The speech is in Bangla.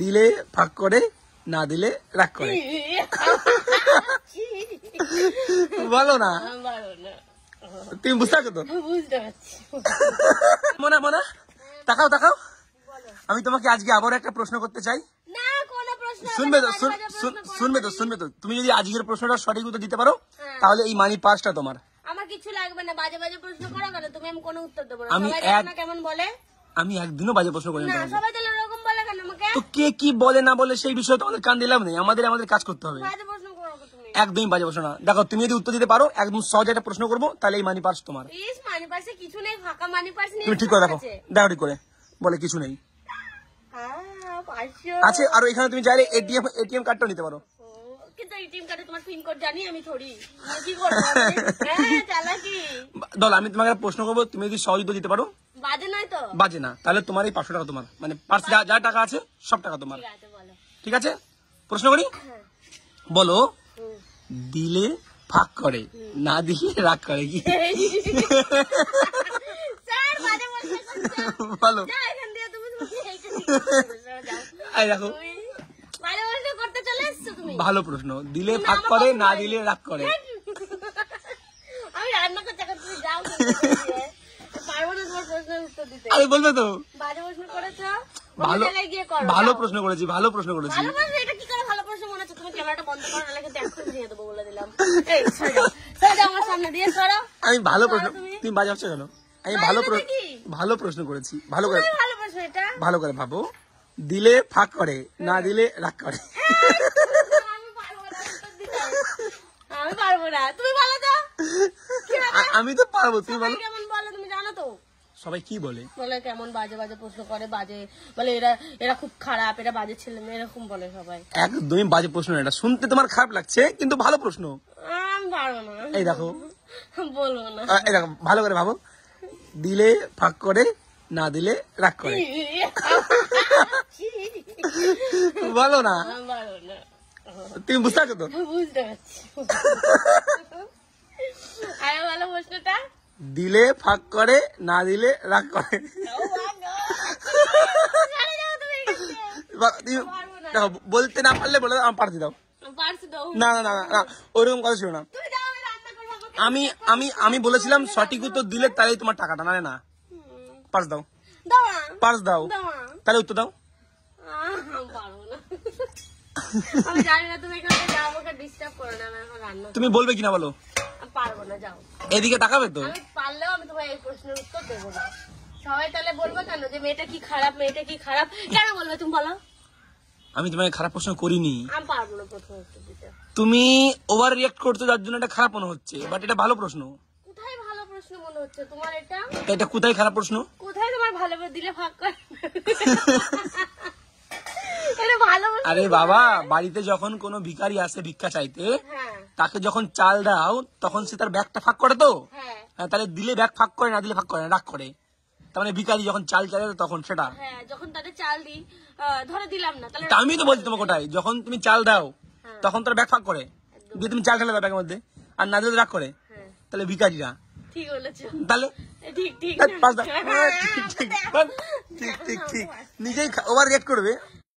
দিলে ফাঁক করে না দিলে রাগ করে বলো না তুমি বুঝতে পারছো তো মোনা মোনা তাকাও তাকাও আমি তোমাকে আজকে আবার একটা প্রশ্ন করতে চাই শুনবে তো শুনবে তো শুনবে তো তুমি যদি আজকের প্রশ্নটা সঠিক উত্তর দিতে পারো হ্যাঁ। তাহলে এই মানি পাসটা তোমার আমি আমি একদিনও বাজে প্রশ্ন করি না সবাই তাহলে তো কে কি বলে না বলে সেই বিষয়ে তোমাদের কান দিলাম নেই আমাদের আমাদের কাজ করতে হবে একদমই বাজে প্রশ্ন দেখো তুমি যদি উত্তর দিতে পারো একদম সহজ একটা প্রশ্ন করবো তাহলে এই মানি পার্স তোমার তুমি ঠিক করে দেখো দেখো ঠিক করে বলে কিছু নেই আছে আচ্ছা, আর এখানে তুমি চাইলে এটিএম এটিএম কার্ডটাও নিতে পারো হ্যাঁ, দল আমি তোমাকে প্রশ্ন করবো তুমি যদি সহজ দিতে পারো বাজে না তাহলে তোমার এই পাঁচশো টাকা তোমার মানে পার্স যা যা টাকা আছে সব টাকা তোমার ঠিক আছে প্রশ্ন করি হ্যাঁ। বলো দিলে ফাঁক করে না দিলে রাগ করে কি বলো দেখো ভালো প্রশ্ন দিলে ফাঁক করে না দিলে রাগ করে আমি বলবো তো প্রশ্ন ভালো ভালো প্রশ্ন করেছি ভালো প্রশ্ন করেছি ভালো প্রশ্ন তুমি বাজে বন্ধ আমি ভালো প্রশ্ন তুমি বাজাচ্ছ কেন আমি ভালো ভালো প্রশ্ন করেছি ভালো করে ভালো করে ভাবো দিলে ফাঁক করে না হ্যাঁ। দিলে রাগ করে হ্যাঁ, আমি তো পারবো তুমি বলো সবাই কি বলে বলে কেমন বাজে বাজে প্রশ্ন করে বাজে বলে এরা এরা খুব খারাপ এরা বাজে ছেলে মেয়ে এরকম বলে সবাই একদমই বাজে প্রশ্ন এটা শুনতে তোমার খারাপ লাগছে কিন্তু ভালো প্রশ্ন এই দেখো বলবো না এই দেখো ভালো করে ভাবো দিলে ফাঁক করে না দিলে রাগ করে বলো না তুমি বুঝতে পারছো তো বুঝতে পারছি দিলে ফাঁক করে না দিলে রাগ করে oh বলতে না পারলে বলে দাও পারতে দাও না না না না ওরকম কথা ছিল না আমি আমি আমি বলেছিলাম সঠিক উত্তর দিলে তাহলে তোমার টাকাটা না না পার্স দাও পার্স দাও তাহলে উত্তর দাও তুমি বলবে কিনা বলো পারবো না যাও এদিকে তাকাবে তো আমি পারলেও আমি তোমায় এই প্রশ্নের উত্তর দেবো না সবাই তাহলে বলবো কেন যে মেয়েটা কি খারাপ মেয়েটা কি খারাপ কেন বলবে তুমি বলো আমি তোমাকে খারাপ প্রশ্ন করিনি তুমি ওভার রিয়াক্ট করছো যার জন্য এটা খারাপ মনে হচ্ছে বাট এটা ভালো প্রশ্ন কোথায় ভালো প্রশ্ন মনে হচ্ছে তোমার এটা এটা কোথায় খারাপ প্রশ্ন কোথায় তোমার ভালো দিলে ভাগ করে আরে বাবা বাড়িতে যখন কোনো ভিকারি আসে ভিক্ষা চাইতে হ্যাঁ তাকে যখন চাল দাও তখন সে তার ব্যাগটা ফাঁক করে তো হ্যাঁ।, হ্যাঁ তাহলে দিলে ব্যাগ ফাঁক করে না দিলে ফাঁক করে না রাগ করে তার মানে বিকালি যখন চাল চালে তখন সেটা হ্যাঁ যখন তাদের চাল দিই ধরে দিলাম না তাহলে আমি তো বলছি তোমাকে ওটাই যখন তুমি চাল দাও হ্যাঁ। তখন তার ব্যাগ ফাঁক করে দিয়ে তুমি চাল ঢেলে দাও ব্যাগের মধ্যে আর না দিলে রাগ করে হ্যাঁ। তাহলে বিকারিরা ঠিক বলেছো তাহলে ঠিক ঠিক ঠিক ঠিক ঠিক নিজেই ওভার রেট করবে